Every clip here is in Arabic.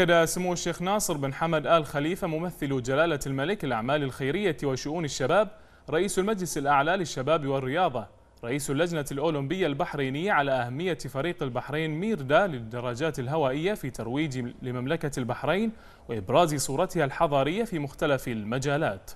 أكد سمو الشيخ ناصر بن حمد آل خليفة ممثل جلالة الملك الأعمال الخيرية وشؤون الشباب رئيس المجلس الأعلى للشباب والرياضة رئيس اللجنة الأولمبية البحرينية على أهمية فريق البحرين ميردا للدراجات الهوائية في ترويج لمملكة البحرين وإبراز صورتها الحضارية في مختلف المجالات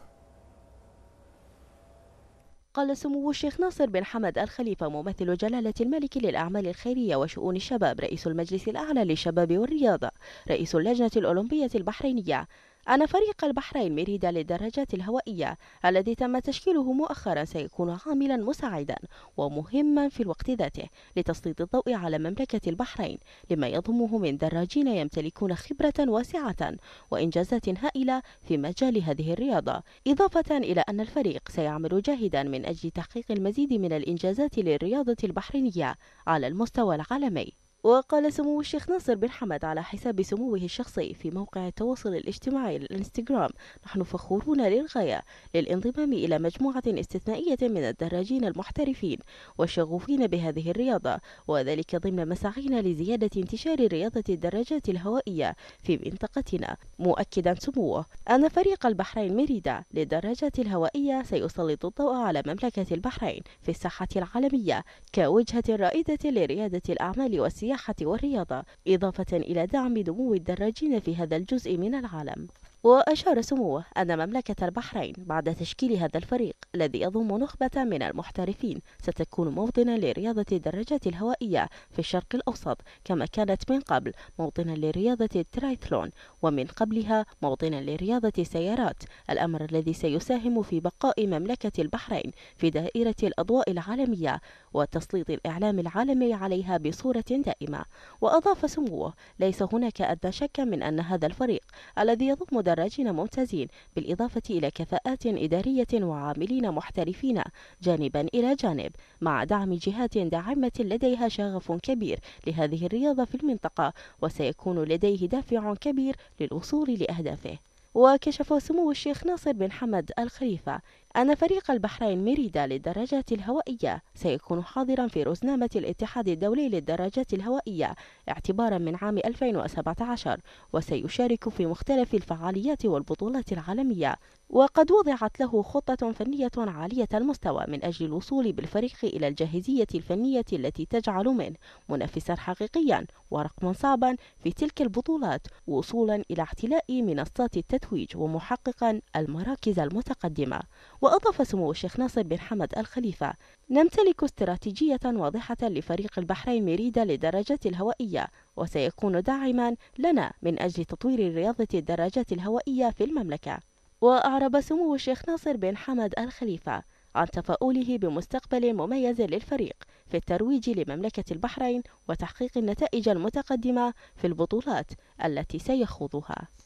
قال سمو الشيخ ناصر بن حمد الخليفة ممثل جلالة الملك للأعمال الخيرية وشؤون الشباب رئيس المجلس الأعلى للشباب والرياضة رئيس اللجنة الأولمبية البحرينية أن فريق البحرين مريد للدراجات الهوائية الذي تم تشكيله مؤخرا سيكون عاملا مساعدا ومهما في الوقت ذاته لتسليط الضوء على مملكة البحرين لما يضمه من دراجين يمتلكون خبرة واسعة وإنجازات هائلة في مجال هذه الرياضة إضافة إلى أن الفريق سيعمل جاهدا من أجل تحقيق المزيد من الإنجازات للرياضة البحرينية على المستوى العالمي وقال سمو الشيخ ناصر بن حمد على حساب سموه الشخصي في موقع التواصل الاجتماعي للانستغرام نحن فخورون للغاية للانضمام إلى مجموعة استثنائية من الدراجين المحترفين والشغوفين بهذه الرياضة وذلك ضمن مساعينا لزيادة انتشار رياضة الدراجات الهوائية في منطقتنا مؤكدا سموه أن فريق البحرين ميريدا للدراجات الهوائية سيسلط الضوء على مملكة البحرين في الساحة العالمية كوجهة رائدة لريادة الأعمال والسياسة السياحة والرياضة إضافة إلى دعم نمو الدراجين في هذا الجزء من العالم وأشار سموه أن مملكة البحرين بعد تشكيل هذا الفريق الذي يضم نخبة من المحترفين ستكون موطنا لرياضة الدراجات الهوائية في الشرق الأوسط كما كانت من قبل موطنا لرياضة الترايثلون ومن قبلها موطنا لرياضة السيارات الأمر الذي سيساهم في بقاء مملكة البحرين في دائرة الأضواء العالمية وتسليط الإعلام العالمي عليها بصورة دائمة وأضاف سموه ليس هناك أدنى شك من أن هذا الفريق الذي يضم دراجين ممتازين بالإضافة إلى كفاءات إدارية وعاملين رياضيين محترفين جانبا إلى جانب مع دعم جهات داعمة لديها شغف كبير لهذه الرياضة في المنطقة وسيكون لديه دافع كبير للوصول لأهدافه وكشف سمو الشيخ ناصر بن حمد الخليفة أن فريق البحرين ميريدا للدراجات الهوائية سيكون حاضرا في رزنامة الاتحاد الدولي للدراجات الهوائية اعتبارا من عام 2017 وسيشارك في مختلف الفعاليات والبطولات العالمية وقد وضعت له خطة فنية عالية المستوى من أجل الوصول بالفريق إلى الجاهزية الفنية التي تجعل منه منافسا حقيقيا ورقما صعبا في تلك البطولات وصولا إلى اعتلاء منصات التتويج ومحققا المراكز المتقدمة وأضاف سمو الشيخ ناصر بن حمد الخليفة نمتلك استراتيجية واضحة لفريق البحرين ميريدا للدراجات الهوائية وسيكون داعما لنا من أجل تطوير رياضة الدراجات الهوائية في المملكة وأعرب سمو الشيخ ناصر بن حمد الخليفة عن تفاؤله بمستقبل مميز للفريق في الترويج لمملكة البحرين وتحقيق النتائج المتقدمة في البطولات التي سيخوضها